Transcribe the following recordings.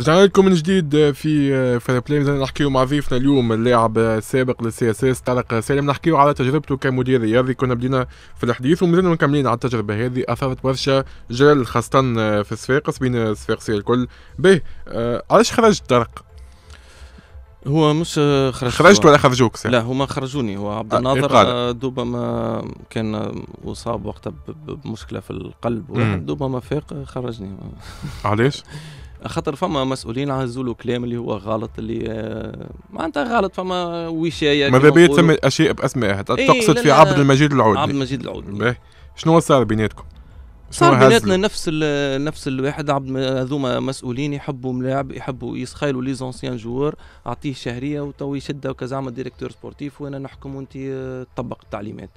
رجعنا لكم من جديد آه، في آه، فير بلاي مازال نحكيو مع ضيفنا اليوم اللاعب آه، السابق للسي اس اس طارق سالم نحكيو على تجربته كمدير رياضي كنا بدينا في الحديث ومازلنا مكملين على التجربه هذه اثرت برشا جال خاصه في صفاقس بين صفاقسي الكل به علاش خرجت طارق؟ هو مش خرجت خرجت ولا خرجوك سي. لا هما خرجوني هو عبد الناظر آه دوبا ما كان اصاب وقتها بمشكله في القلب دوبا ما فاق خرجني علاش؟ خاطر فما مسؤولين عزوا له كلام اللي هو غلط اللي آه، معناتها غلط فما وشايه ماذا بيا تسمي اشياء باسمائها إيه تقصد في عبد المجيد العودي عبد المجيد العودي إيه. شنو صار بيناتكم؟ صار بيناتنا نفس نفس الواحد عبد هذوما مسؤولين يحبوا ملاعب يحبوا يسخيلوا لي زونسيان جوار اعطيه شهريه وتو يشدها وكا زعما ديريكتور سبورتيف وانا نحكم وانت تطبق آه، التعليمات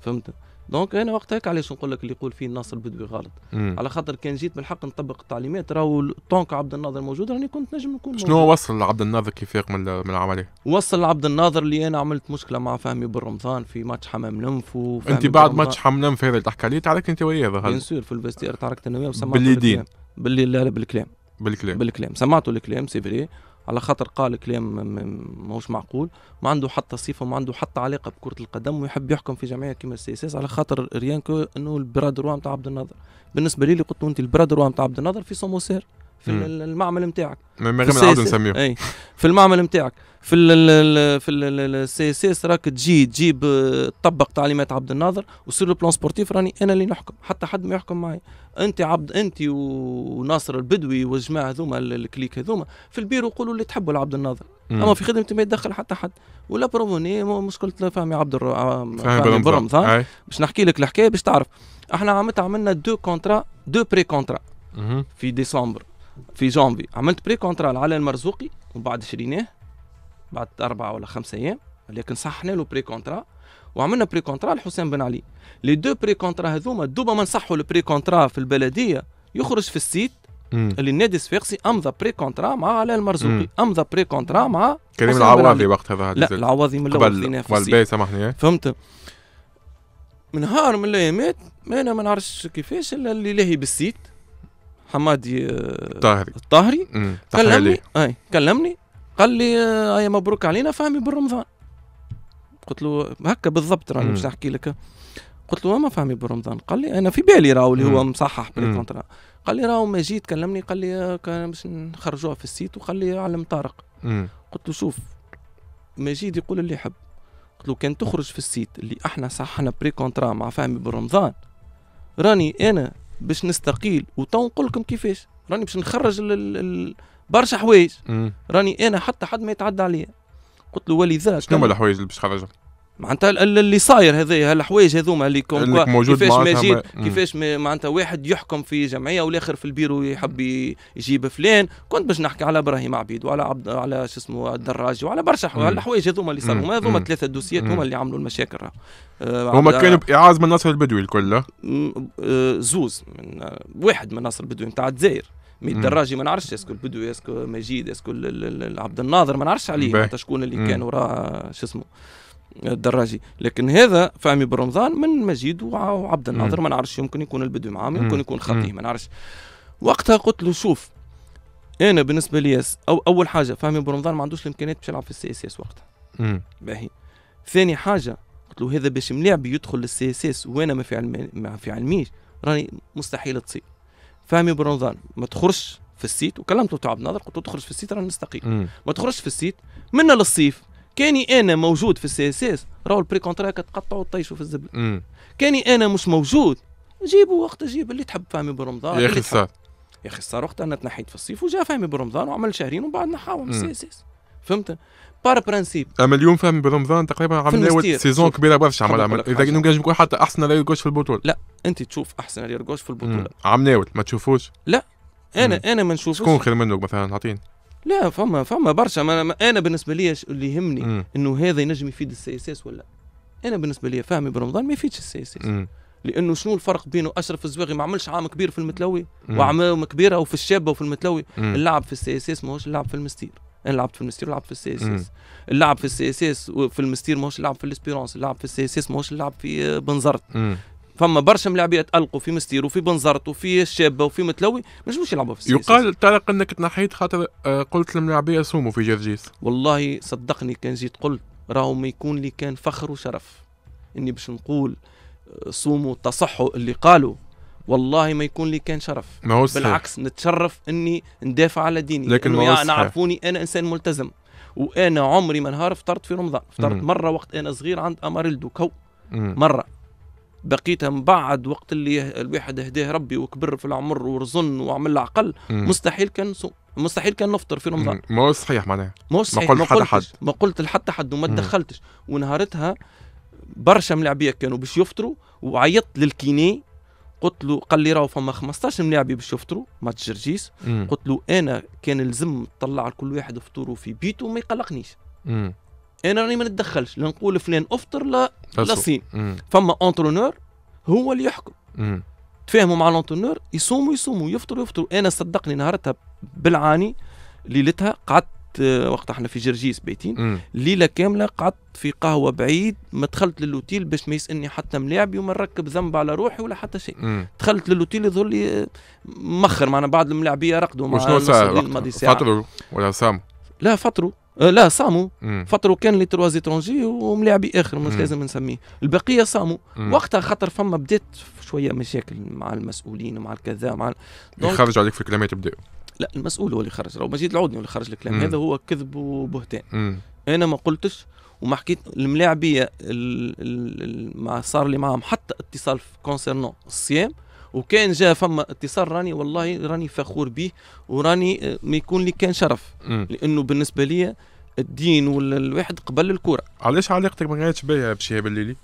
فهمت دونك انا وقتها علاش نقول لك اللي يقول فيه الناصر البدوي غلط على خاطر كان جيت بالحق نطبق التعليمات راهو طونك عبد الناظر موجود راني كنت نجم نكون شنو وصل لعبد الناظر كيف يفيق من, من العمليه؟ وصل لعبد الناظر اللي انا عملت مشكله مع فهمي بن رمضان في ماتش حمام نمف انت بعد ماتش حمام نمف هذا اللي تحكي عليه تعرفت انت وياه بيان سور في الفستير تعرفت انا وياه وسمعت باللي دين باللي لا بالكلام بالكلام بالكلام سمعتوا الكلام سي فري على خاطر قال كلام ماهوش معقول ما عنده حتى صفه ما عنده حتى علاقه بكره القدم ويحب يحكم في جمعيه كيما السي اس اس على خاطر ريان كو انه البرادروا نتاع عبد النظر بالنسبه لي قلت انت البرادروا نتاع عبد النظر في سومو سير في المعمل نتاعك من غير ما نعاودو اي في المعمل نتاعك في الـ في السي اس اس راك تجي تجيب تطبق آه، تعليمات عبد الناظر وسير لو بلان سبورتيف راني انا اللي نحكم حتى حد ما يحكم معي انت عبد انت وناصر البدوي والجماعه هذوما الكليك هذوما في البيرو قولوا اللي تحبوا لعبد الناظر مم. اما في خدمتي ما يتدخل حتى حد ولا بروموني مشكلة فهمي عبد الر... آه، فهمي برمضان باش نحكي لك الحكايه باش تعرف احنا عملت عملنا دو كونترا دو بري كونترا في ديسمبر في جونفي عملت بري كونترال على المرزوقي وبعد شريناه بعد أربعة ولا خمسة أيام لكن صحنا له بري كونترا وعملنا بري كونترا لحسين بن علي لي دو بري كونترا هذوما دوبا ما نصحوا البري كونترا في البلديه يخرج في السيت مم. اللي النادي الصفاقسي امضى بري كونترا مع علاء المرزوقي امضى بري كونترا مع كريم العواضي وقت هذا لا العواضي من الاول قبل سامحني فهمت من نهار من الايامات ما انا ما نعرفش كيفاش الا اللي لاهي بالسيت حمادي آه، الطاهري الطاهري كلمني اي كلمني قال لي آه، اي مبروك علينا فهمي بالرمضان قلت له هكا بالضبط راني باش نحكي لك قلت له ما فهمي برمضان قال لي انا في بالي راهو اللي هو مصحح بالكونترا قال لي راهو ما جيت كلمني قال لي آه، كان باش نخرجوها في السيت وقال لي علم طارق قلت له شوف ما جيت يقول اللي يحب قلت له كان تخرج في السيت اللي احنا صحنا بري كونترا مع فهمي برمضان راني انا باش نستقيل وتو نقول لكم كيفاش راني باش نخرج برشا حوايج راني انا حتى حد ما يتعدى عليا قلت له ولذا شنو هما الحوايج اللي باش تخرجهم؟ معناتها اللي صاير هذايا هالحوايج هذوما اللي كون كيفاش كيفاش ماجد كيفاش معناتها واحد يحكم في جمعيه والاخر في البيرو يحب يجيب فلان كنت باش نحكي على ابراهيم عبيد وعلى عبد على شو اسمه الدراجي وعلى برشا الحوايج هذوما اللي صاروا هذوما ثلاثه دوسيات هما اللي عملوا المشاكل راه هما كانوا باعاز من ناصر البدوي الكل آه، زوز من آه، واحد من ناصر البدوي نتاع الجزائر مي الدراجي ما نعرفش اسكو البدوي اسكو مجيد اسكو عبد الناظر ما نعرفش عليه شكون اللي كان وراه شو اسمه الدراجي لكن هذا فهمي برمضان من مجيد وعبد الناظر ما نعرفش يمكن يكون البدوي معاه يمكن يكون خطيه ما نعرفش وقتها قلت له شوف انا بالنسبه لي أو اول حاجه فهمي برمضان ما عندوش الامكانيات باش يلعب في السي اس اس وقتها باهي ثاني حاجه قلت له هذا باش ملاعبي يدخل للسي اس اس وانا ما في علمي ما في علميش راني مستحيل تصير فهمي برمضان ما تخرجش في السيت وكلمته تاع عبد الناظر قلت له تخرج في السيت راني نستقيل ما تخرجش في السيت منا للصيف كاني انا موجود في السي اس اس راهو البري كونترا كتقطعوا وطيشوا في الزبل كاني انا مش موجود جيبوا وقت جيب اللي تحب فهمي برمضان يا اخي صار يا اخي صار وقت انا تنحيت في الصيف وجا فهمي برمضان وعمل شهرين ومن بعد نحاهم من السي اس اس فهمت بار برانسيب اما اليوم فهمي برمضان تقريبا عملنا سيزون كبيره برشا عمل عمل اذا نجم حتى احسن اللي في البطوله لا انت تشوف احسن اللي في البطوله عم ناوت ما تشوفوش لا انا مم. انا ما نشوفوش شكون خير منه مثلا اعطيني لا فما فما برشا ما انا بالنسبه لي اللي يهمني انه هذا ينجم يفيد السي اس اس ولا انا بالنسبه لي فهمي برمضان ما يفيدش السي اس اس لانه شنو الفرق بينه اشرف الزواغي ما عملش عام كبير في المتلوي واعمام كبيره وفي الشابه وفي المتلوي اللعب في السي اس اس ماهوش اللعب في المستير انا لعبت في المستير ولعبت في السي اس اس اللعب في السي اس اس وفي المستير ماهوش اللعب في الاسبيرونس اللعب في السي اس اس ماهوش اللعب في بنزرت فما برشا ملاعبيه تالقوا القوا في مستير وفي بنزرت وفي الشابه وفي متلوي ما نجموش يلعبوا في السياسه يقال طارق انك تنحيت خاطر آه، قلت الملاعبيه صوموا في جرجيس والله صدقني كان جيت قلت راهو ما يكون لي كان فخر وشرف اني باش نقول آه، صوموا تصحوا اللي قالوا والله ما يكون لي كان شرف ما هو بالعكس نتشرف اني ندافع على ديني لكن ما يعني نعرفوني انا انسان ملتزم وانا عمري ما نهار فطرت في رمضان فطرت مره وقت انا صغير عند امارلدو كو مره بقيت من بعد وقت اللي الواحد هداه ربي وكبر في العمر ورزن وعمل عقل مستحيل كان نصوم مستحيل كان نفطر في رمضان ما هو صحيح معناها ما صحيح ما قلت حد حد ما قلت لحتى حد وما تدخلتش ونهارتها برشا من كانوا باش يفطروا وعيطت للكيني قلت له قال لي راهو فما 15 ملاعبي باش يفطروا ماتش جرجيس قلت له انا كان لزم طلع لكل واحد فطوره في بيته وما يقلقنيش مم. انا راني ما نتدخلش لا نقول فلان افطر لا لا صين فما اونترونور هو اللي يحكم تفاهموا مع لونتونور يصوموا يصوموا يفطروا يفطروا انا صدقني نهارتها بالعاني ليلتها قعدت آه، وقت احنا في جرجيس بيتين ليله كامله قعدت في قهوه بعيد ما دخلت للوتيل باش ما يسالني حتى ملاعبي وما نركب ذنب على روحي ولا حتى شيء دخلت للوتيل يظهر لي آه، مخر معنا بعد الملاعبيه رقدوا مع المسؤولين ساعه فطروا ولا صاموا لا فطروا أه، لا صاموا فتره كان لي تروا زيترونجي وملاعبي اخر مش لازم نسميه البقيه صاموا وقتها خاطر فما بدات شويه مشاكل مع المسؤولين ومع الكذا مع يخرج عليك في الكلمات يبداو لا المسؤول هو اللي خرج لو مجيد العودني اللي خرج الكلام هذا هو كذب وبهتان انا ما قلتش وما حكيت الملاعبيه ما صار لي معاهم حتى اتصال كونسيرنون الصيام وكان جا فما اتصال راني والله راني فخور به وراني آه، ما يكون لي كان شرف م. لانه بالنسبه لي الدين ولا الواحد قبل الكره علاش علاقتك ما كانتش باهيه بشهاب الليلي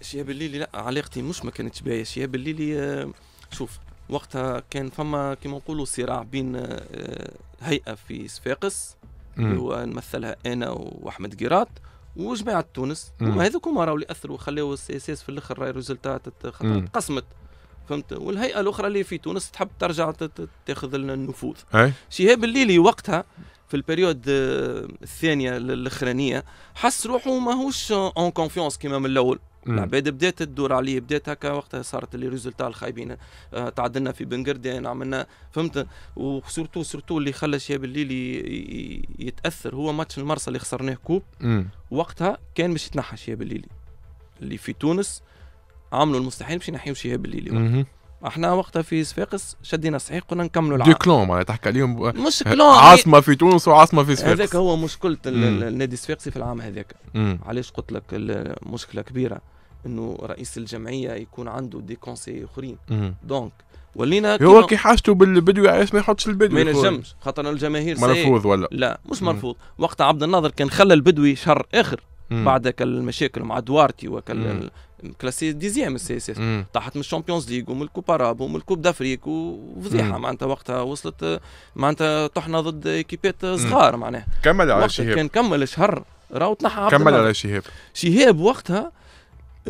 شهاب الليلي لا علاقتي مش ما كانتش باهيه شهاب الليلي آه، شوف وقتها كان فما كما نقولوا صراع بين آه، هيئه في صفاقس اللي هو نمثلها انا واحمد قيراط وجماعه تونس هما هذوك هما راهو اللي اثروا خلاو السي اس اس في الاخر راهي ريزلتات تقسمت فهمت والهيئه الاخرى اللي في تونس تحب ترجع تاخذ النفوذ شهاب الليلي وقتها في البريود آه، الثانيه الاخرانيه حس روحه ماهوش اون كونفيونس كيما من الاول العباد بدات تدور عليه بدات هكا وقتها صارت لي ريزولتا الخايبين آه، تعدلنا في بن قردان عملنا فهمت وسورتو سورتو اللي خلى شهاب الليلي يتاثر هو ماتش المرسى اللي خسرناه كوب وقتها كان باش يتنحى شهاب الليلي اللي في تونس عملوا المستحيل باش ينحيو شهاب الليلي احنا وقتها في صفاقس شدينا الصحيح قلنا نكملوا العام دي كلون معناها يعني تحكي عليهم آه، مش كلون يعني عاصمه في تونس وعاصمه في صفاقس هذاك هو مشكله النادي الصفاقسي في العام هذاك علاش قلت لك المشكله كبيره انه رئيس الجمعيه يكون عنده دي كونسي اخرين دونك ولينا هو كي حاجته بالبدو علاش ما يحطش البدوي ما ينجمش خاطر الجماهير مرفوض ولا لا مش مرفوض وقت عبد الناظر كان خلى البدوي شهر اخر بعد المشاكل مع دوارتي وكال كلاسي ديزيام اس اس طاحت من الشامبيونز ليغ ومن الكوب اراب ومن الكوب دافريك وفضيحه معناتها وقتها وصلت معناتها طحنا ضد ايكيبات mm. صغار معناها كمل على شهاب كان كمل شهر راهو تنحى كمل على شهاب شهاب وقتها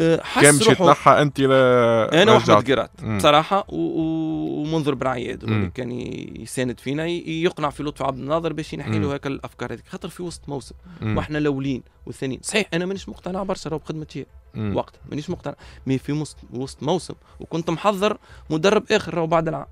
حس كان باش انت لا انا واحمد قرات بصراحه ومنظر بن عياد اللي كان يساند فينا يقنع في لطفي عبد الناظر باش ينحي له هكا الافكار هذيك خاطر في وسط موسم واحنا الاولين والثانيين صحيح انا مانيش مقتنع برشا راهو بخدمتي وقتها مانيش مقتنع مي في وسط موسم وكنت محضر مدرب اخر راهو بعد العام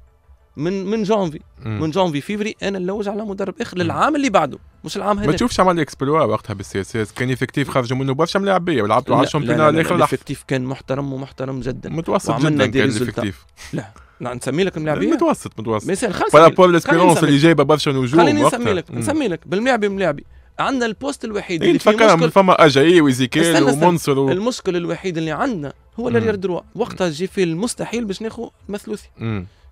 من من جونفي من جونفي فيفري انا نلوج على مدرب اخر للعام اللي بعده مش العام هذا ما تشوفش عمل اكسبلوا وقتها بالسي اس اس كان افكتيف خرجوا منه برشا ملاعبيه ولعبوا ولعبتوا على الشامبيون الاخر افكتيف كان محترم ومحترم جدا متوسط جدا كان افكتيف لا لا نسمي لك ملاعبيه متوسط متوسط خاص خلص بول لاسبيرونس اللي جايبه برشا نجوم خليني نسمي لك نسمي لك بالملاعبي ملاعبي عندنا البوست الوحيد إيه، اللي تفكر مشكل فما اجاي إيه، وزيكيل ومنصر و... المشكل الوحيد اللي عندنا هو الارير دروا وقتها جي في المستحيل باش ناخذ مثلوثي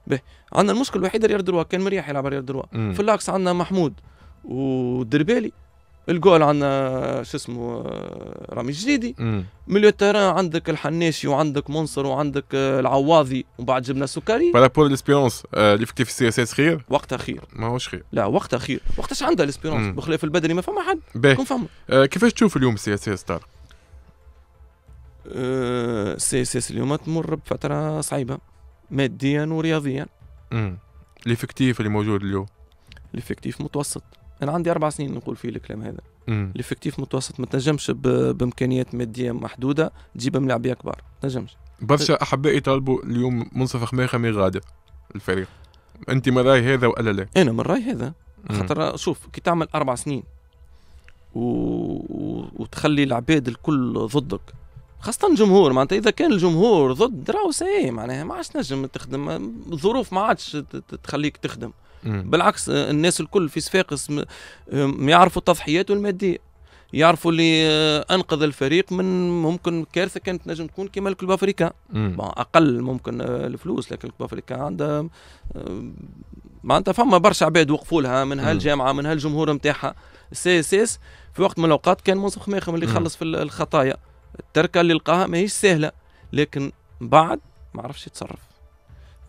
به عندنا المشكل الوحيد ريال دروا كان مريح يلعب ريال دروا في اللاكس عندنا محمود ودربالي الجول عندنا شو اسمه آه، رامي الجديدي مليو تيران عندك الحناشي وعندك منصر وعندك آه، العواضي ومن بعد جبنا سكري بارابور ليسبيرونس كيف السي اس اس خير وقتها خير ماهوش خير لا وقتها خير وقتاش عندها ليسبيرونس بخلاف البدري ما فما حد كون فما آه، كيفاش تشوف اليوم السي اس اس طارق؟ السي اس اس اليوم تمر بفتره صعيبه ماديا ورياضيا امم الافكتيف اللي موجود اليوم الافكتيف متوسط انا عندي اربع سنين نقول فيه الكلام هذا الافكتيف متوسط ما تنجمش بامكانيات ماديه محدوده تجيب من كبار ما تنجمش برشا احبائي طالبوا اليوم منصف خميخه مي غادر الفريق انت من راي هذا ولا لا؟ انا من راي هذا خاطر شوف كي تعمل اربع سنين و... وتخلي العباد الكل ضدك خاصة الجمهور معناتها إذا كان الجمهور ضد راهو سي معناها ما عادش تنجم تخدم الظروف ما عادش تخليك تخدم مم. بالعكس آه، الناس الكل في صفاقس يعرفوا التضحيات المادية يعرفوا اللي آه، انقذ الفريق من ممكن كارثه كانت نجم تكون كما الكلوب افريكا اقل ممكن آه، الفلوس لكن الكلوب افريكا عندها معناتها فما برشا عباد وقفوا لها من هالجامعه من هالجمهور نتاعها السي اس اس في وقت من الاوقات كان منصف خماخم اللي يخلص في الخطايا التركه اللي لقاها ماهيش سهله لكن بعد ما عرفش يتصرف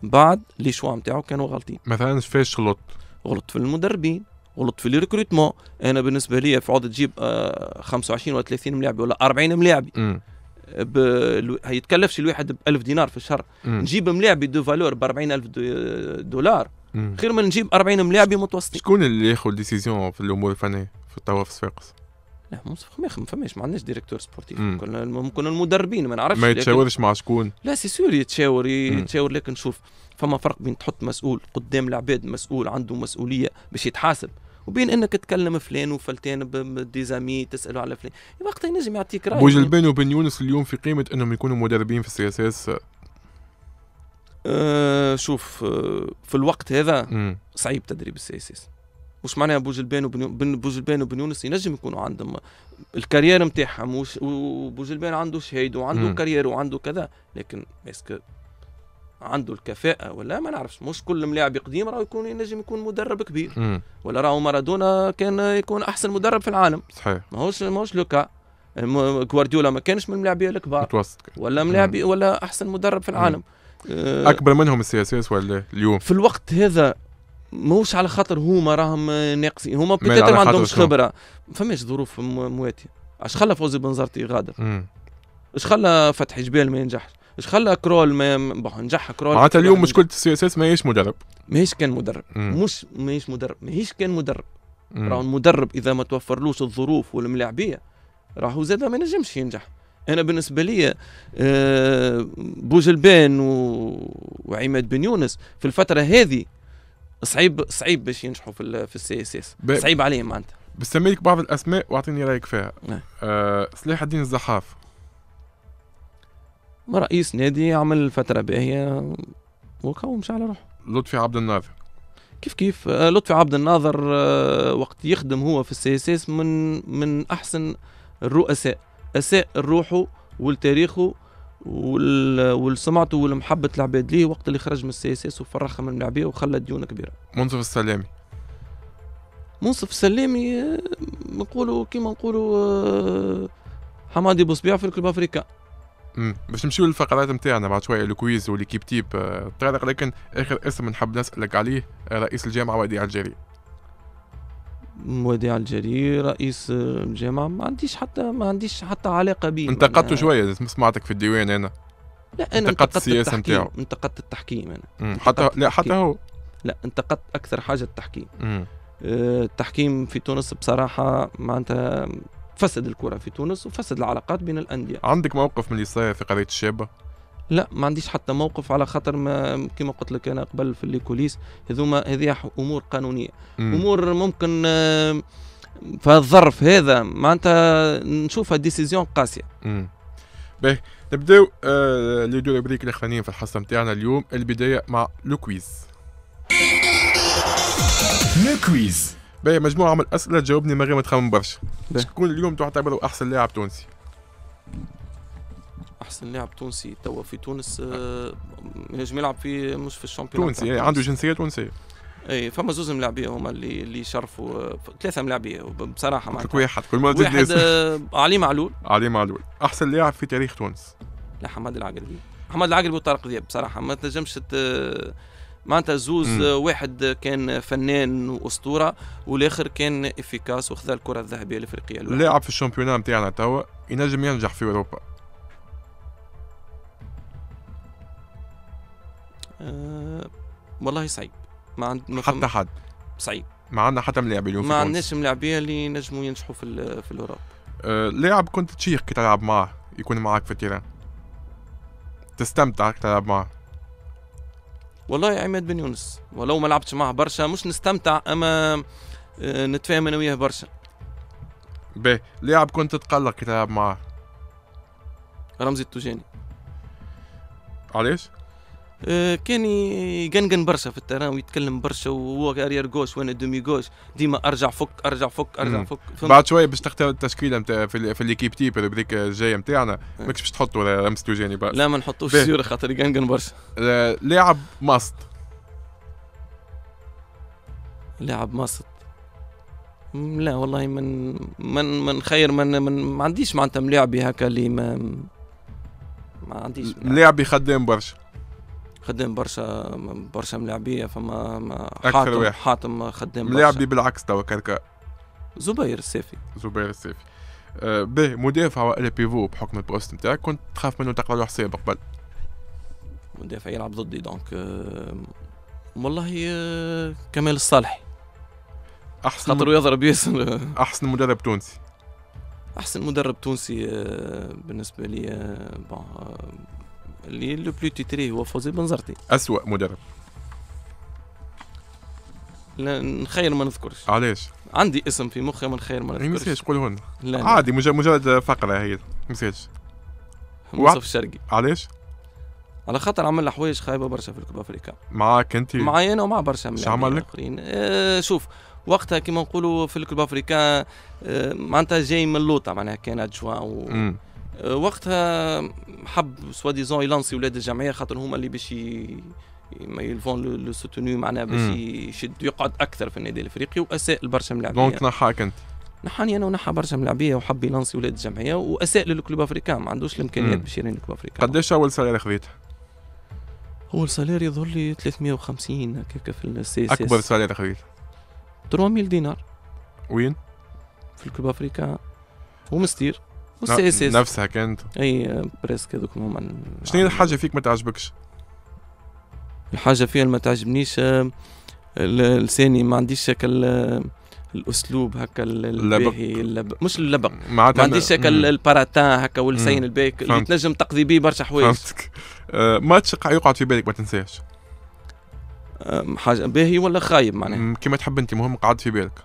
بعد لي شوا نتاعو كانوا غالطين مثلا فاش غلط غلط في المدربين غلط في الريكروتمون انا بالنسبه لي في عوض تجيب 25 آه، ولا 30 ملاعبي ولا 40 ملاعبي ب... يتكلفش الواحد ب 1000 دينار في الشهر نجيب ملاعبي دو فالور ب 40000 دولار خير من نجيب 40 ملاعبي متوسطين شكون اللي ياخذ ديسيزيون في الامور الفنيه في توا في صفاقس لا ما فماش ما عندناش ديريكتور سبورتيف ممكن المدربين ما نعرفش ما يتشاورش مع شكون لا سي سور يتشاور يتشاور لكن شوف فما فرق بين تحط مسؤول قدام العباد مسؤول عنده مسؤوليه باش يتحاسب وبين انك تكلم فلان وفلتان بديزامي تسالوا على فلان وقتها ينجم يعطيك راي بوجلبان وبن يونس اليوم في قيمه انهم يكونوا مدربين في السي اس اس آه شوف آه، في الوقت هذا صعيب تدريب السي اس اس وش معناها بوجلبان وبن بوجلبان وبن يونس ينجم يكونوا عندهم الكارير نتاعهم وبوجلبان عنده شهيد وعنده مم. كارير وعنده كذا لكن اسكو عنده الكفاءة ولا ما نعرفش مش كل ملاعب قديم راه يكون ينجم يكون مدرب كبير مم. ولا راهو مارادونا كان يكون أحسن مدرب في العالم صحيح ماهوش ماهوش لوكا جوارديولا ما كانش من الملاعبية الكبار متوسط ولا ملاعبي ولا أحسن مدرب في العالم مم. أكبر منهم السياسيس ولا اليوم في الوقت هذا موش على خاطر هما راهم ناقصين هما بيتيتر ما عندهمش خبره فماش ظروف مواتيه اش خلى فوزي بنزرتي غادر اش خلى فتحي جبال ما ينجحش اش خلى كرول ما نجح كرول معناتها اليوم مشكله السي اس اس ماهيش مدرب ماهيش كان مدرب مم. مش ماهيش مدرب ماهيش كان مدرب راهو المدرب اذا ما توفرلوش الظروف والملاعبيه راهو زاد ما ينجمش ينجح انا بالنسبه لي آه، بوجلبان وعماد بن يونس في الفتره هذه صعيب صعيب باش ينجحوا في في السي اس اس صعيب عليهم معناتها بسمي لك بعض الاسماء واعطيني رايك فيها نعم. آه صلاح الدين الزحاف رئيس نادي عمل فتره باهيه وكو مش على روحه لطفي عبد الناظر كيف كيف آه، لطفي عبد الناظر آه، وقت يخدم هو في السي اس اس من من احسن الرؤساء اساء لروحه ولتاريخه والسمعت والمحبة العباد ليه وقت اللي خرج من السي اس اس وفرخ من لعبيه وخلى ديون كبيره منصف السلامي منصف السلامي نقولوا كيما نقولوا حمادي بوصبيع في الكلوب افريكا باش نمشيو للفقرات نتاعنا بعد شويه الكويز والكيب تيب آه، طارق لكن اخر اسم نحب نسالك عليه آه، رئيس الجامعه وادي الجيري مذيع الجرير رئيس الجامعه ما عنديش حتى ما عنديش حتى علاقه به انتقدته يعني شويه سمعتك في الديوان انا لا انا انتقدت السياسه نتاعو انتقدت التحكيم انا حتى لا حتى هو لا انتقدت اكثر حاجه التحكيم آه، التحكيم في تونس بصراحه معناتها فسد الكره في تونس وفسد العلاقات بين الانديه عندك موقف من اللي صاير في قضيه الشابه لا ما عنديش حتى موقف على خاطر ما كما قلت لك انا قبل في كوليس هذوما هذه امور قانونيه مم. امور ممكن آه، فالظرف هذا معناتها نشوفها ديسيزيون قاسيه امم باهي نبداو آه، لي دو ريبريك الاخرانيين في الحصه نتاعنا اليوم البدايه مع لو كويز لو كويز باهي مجموعه من الاسئله تجاوبني من غير ما تخمم برشا شكون اليوم تعتبره احسن لاعب تونسي احسن لاعب تونسي توا في تونس ينجم آه، يلعب في مش في الشامبيون تونسي إيه، عنده جنسيه تونسيه اي فما زوز ملاعبيه هما اللي اللي شرفوا آه، ثلاثه ملاعبيه بصراحه معناتها واحد كل ما واحد آه، علي معلول علي معلول احسن لاعب في تاريخ تونس لا حماد العقلبي حماد العقلبي وطارق دياب بصراحه ما تنجمش معناتها زوز مم. واحد كان فنان واسطوره والاخر كان افيكاس وخذا الكره الذهبيه الافريقيه لاعب في الشامبيونان نتاعنا توا ينجم ينجح في اوروبا أه والله صعيب ما عند ما حتى حد صعيب ما عندنا حتى ملاعبين ما عندناش ملاعبيه اللي ينجموا ينجحوا في في الاوروب أه لاعب كنت تشيخ كي تلعب معه يكون معك في التيران تستمتع كي تلعب معه والله يا عماد بن يونس ولو ما لعبتش معه برشا مش نستمتع اما آه، نتفاهم انا وياه برشا باهي لاعب كنت تقلق كي تلعب معاه رمزي التوجاني علاش؟ آه، كان يقنقن برشا في التران ويتكلم برشا وهو اريير جوش وانا دومي جوش ديما ارجع فك ارجع فك ارجع فك بعد شويه باش تختار التشكيله نتاع في, في ليكيب تيب هذيك الجايه نتاعنا إيه. ماكش باش تحط ولا رمز توجاني برشا لا ما نحطوش سيوره خاطر يقنقن برشا لاعب ماست لاعب ماست لا والله من من من خير من من ما عنديش معناتها ملاعبي هكا اللي ما ما عنديش لاعبي خدام برشا خدام برشا برشا ملاعبيه فما أكثر حاتم واحد. حاتم خدام برشا ملاعبي بالعكس توا كركا زبير السافي زبير السافي آه باهي مدافع ولا بيفو بحكم البوست نتاعك كنت تخاف منه تقرا له حساب قبل مدافع يلعب ضدي دونك آه والله آه كمال الصالحي احسن خاطر يضرب ياسر احسن مدرب تونسي احسن مدرب تونسي أه، بالنسبه لي أه، بون أه، اللي لو بلو تيتري هو فوزي بنزرتي اسوء مدرب لا نخير ما نذكرش علاش عندي اسم في مخي ما نخير ما نذكرش نسيتش هون لا عادي مجرد مجرد فقره هي نسيتش مصطفى الشرقي علاش على خاطر عمل حوايج خايبه برشا في الكوب افريكا معاك انت معايا انا ومع برشا من عمل لك؟ آه شوف وقتها كما نقولوا في الكوب افريكا آه معناتها جاي من اللوطه معناها كان جوان و... مم. وقتها حب سوا ديزون يلانسي ولاد الجمعيه خاطر هما اللي باش ما يلفون لو سوتوني معناها باش يشد يقعد اكثر في النادي الافريقي واساء لبرشا من اللاعبين دونك نحاك انت نحاني انا ونحى برشا من وحب يلانسي ولاد الجمعيه واساء للكلوب افريكان ما عندوش الامكانيات باش يرين الكلوب افريكان قداش اول سالير خذيته؟ اول سالير يظهر لي 350 هكاك في السي اس اكبر سالير خذيته 3000 دينار وين؟ في الكلوب افريكان ومستير والسي اس نفسها كانت اي بريسك هذوك هما شنو هي الحاجه فيك ما تعجبكش؟ الحاجه فيها ما تعجبنيش آه، لساني ما عنديش هكا الاسلوب هكا الباهي اللبق. مش اللبق ما عنديش هكا الباراتان هكا والسين الباهي اللي تنجم تقضي بيه برشا حوايج فهمتك آه، ماتش يقعد في بالك ما تنساهش حاجه باهي ولا خايب معناها كيما تحب انت مهم قعد في بالك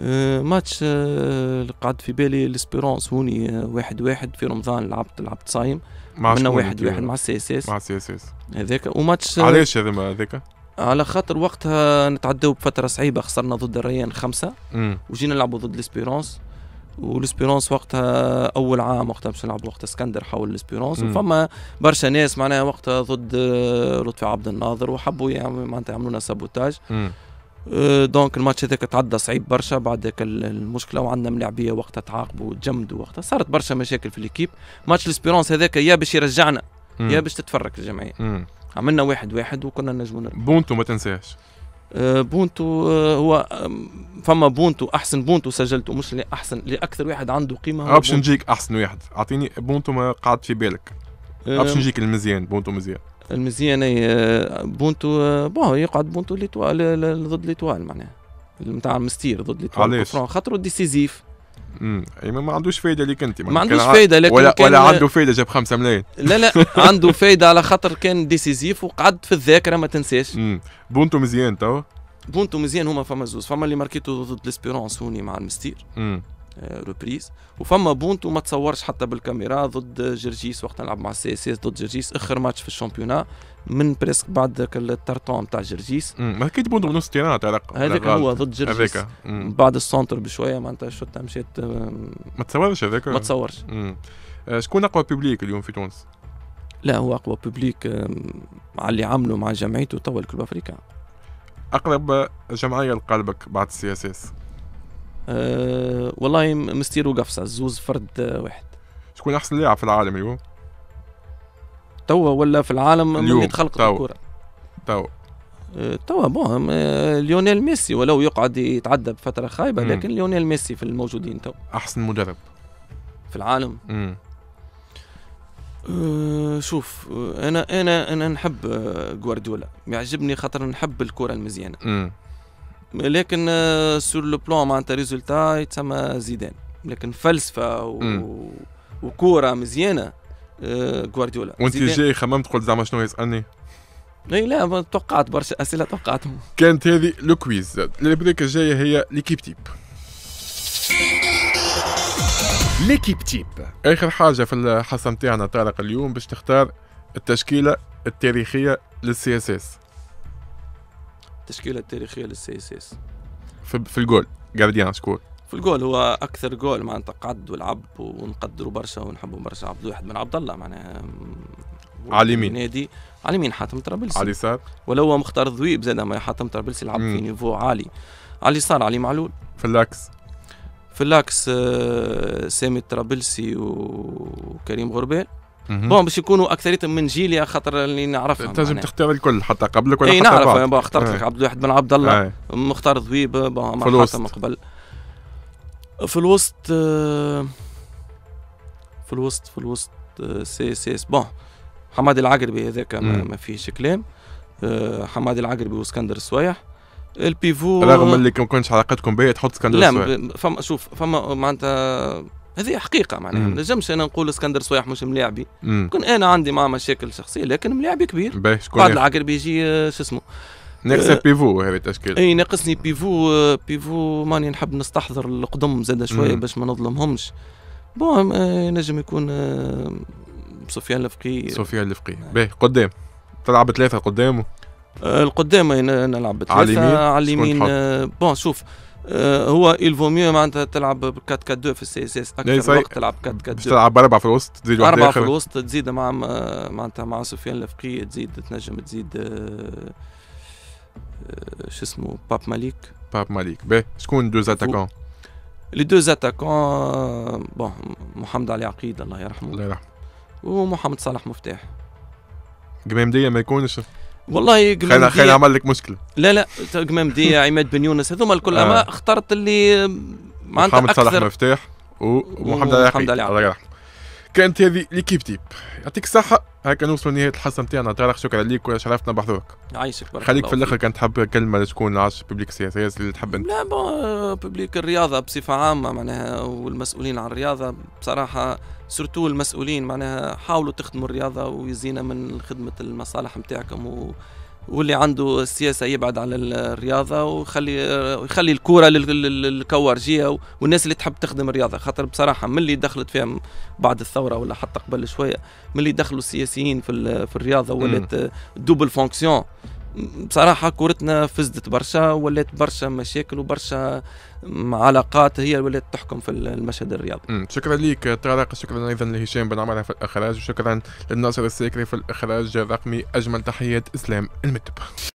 آه، ماتش آه، قعد في بالي الاسبيرونس هوني آه، واحد واحد في رمضان لعبت لعبت صايم منا واحد واحد مع السي اس اس مع السي اس اس هذاك وماتش علاش هذا هذاك؟ على خاطر وقتها نتعداو بفتره صعيبه خسرنا ضد الريان خمسه وجينا نلعبوا ضد الاسبيرونس والاسبيرونس وقتها اول عام وقتها باش نلعبوا وقت اسكندر حول الاسبيرونس وفما برشا ناس معناها وقتها ضد لطفي عبد الناظر وحبوا يعني معناتها يعملوا لنا سابوتاج مم. آه، دونك الماتش هذاك تعدى صعيب برشا بعد المشكله وعندنا ملاعبيه وقتها تعاقبوا وتجمدوا وقتها صارت برشا مشاكل في الاكيب ماتش الاسبيرونس هذاك يا باش يرجعنا يا باش تتفرك الجمعيه عملنا واحد واحد وكنا نجمو بونتو ما تنساش آه، بونتو آه، هو فما بونتو احسن بونتو سجلته مش احسن لاكثر واحد عنده قيمه باش نجيك احسن واحد اعطيني بونتو ما قعد في بالك باش نجيك المزيان بونتو مزيان المزيانة آه، بونتو آه، بون يقعد بونتو ليتوال ضد ليتوال معناها نتاع المستير ضد ليتوال علاش؟ خاطر ديسيزيف امم ما عندوش فايده ليك انت ما عندوش فايده لكن ولا, ولا عنده فايده جاب 5 ملايين لا لا عنده فايده على خاطر كان ديسيزيف وقعد في الذاكره ما تنساش امم بونتو مزيان توا بونتو مزيان هما فما زوز فما اللي ماركيتو ضد ليسبيرونس هوني مع المستير امم ريبريز آه، وفما بونتو ما تصورش حتى بالكاميرا ضد جرجيس وقت نلعب مع السي اس اس ضد جرجيس اخر ماتش في الشامبيونا من بريسك بعد الترطون تاع جرجيس ما كي بونتو بنص تيران تعلق هذاك هو ضد جرجيس بعد السونتر بشويه معناتها الشوط مشات آه، ما تصورش هذاك ما تصورش آه، شكون اقوى بيبليك اليوم في تونس؟ لا هو اقوى بيبليك على اللي عمله مع جمعيته توا الكلوب افريكان اقرب جمعيه لقلبك بعد السي اس اس أه، والله مستير وقفصه الزوز فرد واحد شكون احسن لاعب في العالم اليوم؟ توا ولا في العالم اليوم من تخلقت الكره توا أه، توا بون أه، ليونيل ميسي ولو يقعد يتعدى بفتره خايبه مم. لكن ليونيل ميسي في الموجودين توا احسن مدرب في العالم مم. شوف انا انا انا نحب جوارديولا يعجبني خاطر نحب الكره المزيانه لكن سور لو بلون معناتها ريزولتا يتسمى زيدان لكن فلسفه و... وكوره مزيانه آه، غوارديولا وانت جاي خممت قلت زعما شنو يسالني؟ اي لا توقعت برشا اسئله توقعتهم كانت هذه لو كويز البريك الجايه هي ليكيب تيب ليكيب تيب اخر حاجه في الحصه نتاعنا طارق اليوم باش تختار التشكيله التاريخيه للسي اس اس التشكيله التاريخيه للسي اس في, في الجول جابديان سكور في الجول هو اكثر جول معناتها قعد ولعب ونقدروا برشا ونحبوا برشا عبد الواحد من عبد الله معناها على اليمين نادي على اليمين حاتم طرابلسي على اليسار ولو هو مختار ذويب زاد ما حاتم طرابلسي لعب في نيفو عالي على اليسار علي معلول في اللاكس في اللاكس آه، سامي الطرابلسي وكريم غربال بون باش يكونوا اكثريتهم من جيلي خاطر اللي نعرفهم تنجم تختار الكل حتى قبلك ولا اي نعرف اخترت لك عبد الواحد بن عبد الله مختار ذويب حتى من قبل في الوسط آه، في الوسط في الوسط آه، سي سي اس بون حمادي العقربي هذاك ما فيهش كلام آه، حمادي العقربي واسكندر السويح البيفو رغم اللي ما كنتش علاقتكم بيه تحط اسكندر السويح لا فما شوف فما معناتها هذه حقيقه معناها ما نجمش انا نقول اسكندر صويح مش ملاعبي كون انا عندي معاه مشاكل شخصيه لكن ملاعبي كبير بعد العقل بيجي آه، شو اسمه ناقصه آه، بيفو هذه التشكيل اي ناقصني بيفو آه، بيفو ماني نحب نستحضر القدم زاد شويه باش ما نظلمهمش بون نجم يكون سفيان الفقي سفيان الفقي باهي قدام تلعب ثلاثه قدامه القدام إيه، نلعب ثلاثه على اليمين بون شوف آه، هو يلفو ميو معناتها تلعب 4 4 2 في السي اس اس اكثر وقت تلعب 4 4 2 تلعب اربعه في الوسط تزيد واحده اربعه في الوسط تزيد مع آه، معناتها مع سفيان الفقي تزيد تنجم تزيد آه، شو اسمه باب ماليك باب ماليك باهي شكون دو اتاكون لي دو اتاكون بون محمد علي عقيد الله يرحمه الله يرحمه ومحمد صالح مفتاح قمام ما يكونش والله خلينا خلينا عمل لك مشكله لا لا قمام دي عماد بن يونس هذوما الكل آه. اما آه. اخترت اللي معناتها محمد صلاح مفتاح ومحمد علي عقيل علي يرحمه كانت هذه ليكيب تيب يعطيك الصحه هكا نوصلوا لنهايه الحصه نتاعنا طارق شكرا ليك وشرفتنا بحضورك عايشك بارك خليك في الاخر كان تحب كلمه لشكون عاش بيبليك سياسي اللي تحب انت لا بون بيبليك الرياضه بصفه عامه معناها والمسؤولين عن الرياضه بصراحه سورتو المسؤولين معناها حاولوا تخدموا الرياضه ويزينا من خدمه المصالح نتاعكم و واللي عنده السياسه يبعد على الرياضه ويخلي يخلي الكوره للكوارجيه والناس اللي تحب تخدم الرياضه خاطر بصراحه من اللي دخلت فيها بعد الثوره ولا حتى قبل شويه من اللي دخلوا السياسيين في, في الرياضه ولات دوبل فونكسيون بصراحة كورتنا فزدت برشا ولات برشا مشاكل وبرشا علاقات هي ولات تحكم في المشهد الرياضي. شكرا لك طارق شكرا ايضا لهشام بن عمر في الاخراج وشكرا للناصر الساكري في الاخراج الرقمي اجمل تحيات اسلام المتب.